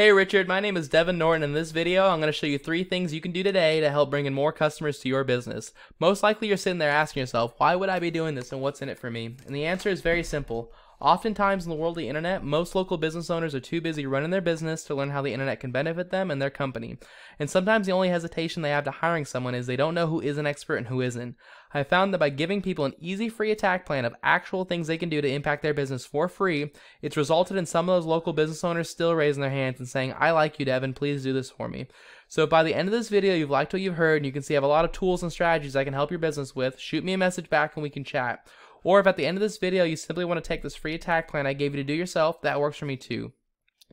Hey Richard, my name is Devin Norton. In this video, I'm going to show you three things you can do today to help bring in more customers to your business. Most likely you're sitting there asking yourself, why would I be doing this and what's in it for me? And the answer is very simple. Oftentimes in the world of the internet, most local business owners are too busy running their business to learn how the internet can benefit them and their company. And sometimes the only hesitation they have to hiring someone is they don't know who is an expert and who isn't. I found that by giving people an easy free attack plan of actual things they can do to impact their business for free, it's resulted in some of those local business owners still raising their hands and saying, I like you, Devin, please do this for me. So by the end of this video, you've liked what you've heard and you can see I have a lot of tools and strategies I can help your business with, shoot me a message back and we can chat. Or if at the end of this video you simply want to take this free attack plan I gave you to do yourself, that works for me too.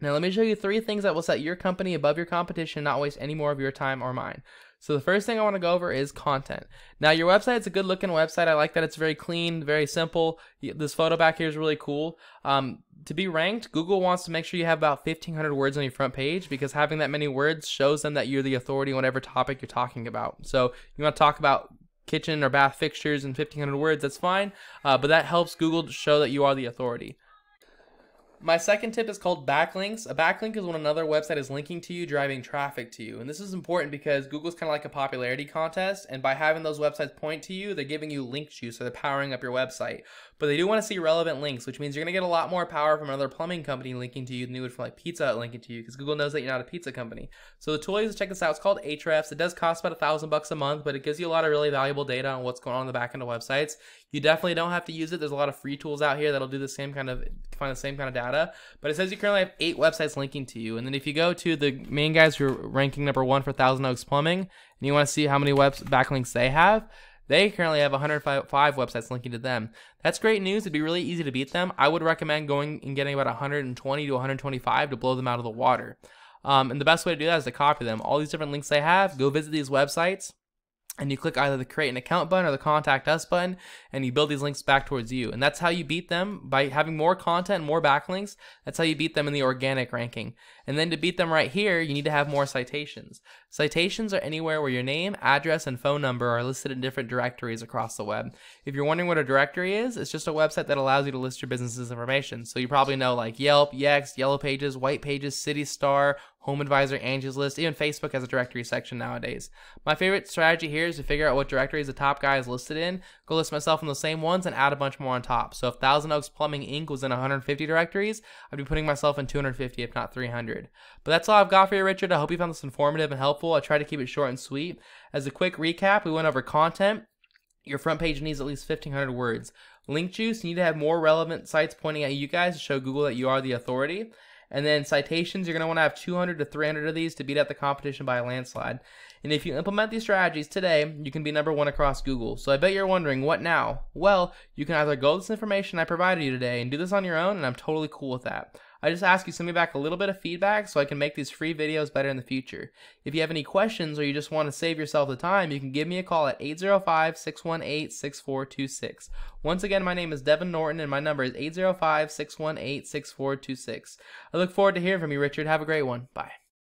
Now, let me show you three things that will set your company above your competition and not waste any more of your time or mine. So, the first thing I want to go over is content. Now, your website is a good looking website. I like that it's very clean, very simple. This photo back here is really cool. Um, to be ranked, Google wants to make sure you have about 1,500 words on your front page because having that many words shows them that you're the authority on whatever topic you're talking about. So, you want to talk about kitchen or bath fixtures in 1,500 words, that's fine, uh, but that helps Google show that you are the authority. My second tip is called backlinks. A backlink is when another website is linking to you, driving traffic to you. And this is important because Google's kind of like a popularity contest. And by having those websites point to you, they're giving you link juice, so they're powering up your website. But they do want to see relevant links, which means you're going to get a lot more power from another plumbing company linking to you than you would from like Pizza Hut linking to you because Google knows that you're not a pizza company. So the tool is to check this out. It's called Ahrefs. It does cost about a thousand bucks a month, but it gives you a lot of really valuable data on what's going on in the back end of websites. You definitely don't have to use it. There's a lot of free tools out here that'll do the same kind of find the same kind of data. But it says you currently have eight websites linking to you. And then if you go to the main guys who are ranking number one for Thousand Oaks Plumbing, and you want to see how many web backlinks they have, they currently have 105 websites linking to them. That's great news. It'd be really easy to beat them. I would recommend going and getting about 120 to 125 to blow them out of the water. Um, and the best way to do that is to copy them. All these different links they have, go visit these websites and you click either the create an account button or the contact us button and you build these links back towards you and that's how you beat them by having more content more backlinks that's how you beat them in the organic ranking and then to beat them right here you need to have more citations citations are anywhere where your name address and phone number are listed in different directories across the web if you're wondering what a directory is it's just a website that allows you to list your business's information so you probably know like yelp yext yellow pages white pages city star HomeAdvisor, Angie's List, even Facebook has a directory section nowadays. My favorite strategy here is to figure out what directories the top guy is listed in, go list myself in the same ones, and add a bunch more on top. So if Thousand Oaks Plumbing Inc. was in 150 directories, I'd be putting myself in 250, if not 300. But that's all I've got for you, Richard. I hope you found this informative and helpful. I try to keep it short and sweet. As a quick recap, we went over content. Your front page needs at least 1,500 words. Link juice, you need to have more relevant sites pointing at you guys to show Google that you are the authority. And then citations, you're going to want to have 200 to 300 of these to beat out the competition by a landslide. And if you implement these strategies today, you can be number one across Google. So I bet you're wondering, what now? Well, you can either go with this information I provided you today and do this on your own, and I'm totally cool with that. I just ask you send me back a little bit of feedback so I can make these free videos better in the future. If you have any questions or you just want to save yourself the time, you can give me a call at 805-618-6426. Once again, my name is Devin Norton and my number is 805-618-6426. I look forward to hearing from you, Richard. Have a great one. Bye.